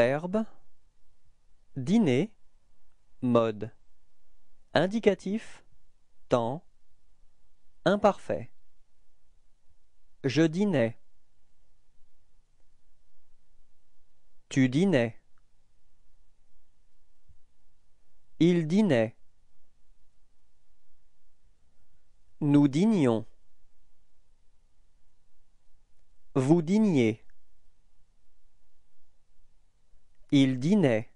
Verbe dîner mode indicatif temps imparfait Je dînais Tu dînais Il dînait Nous dînions Vous dîniez Il dînait.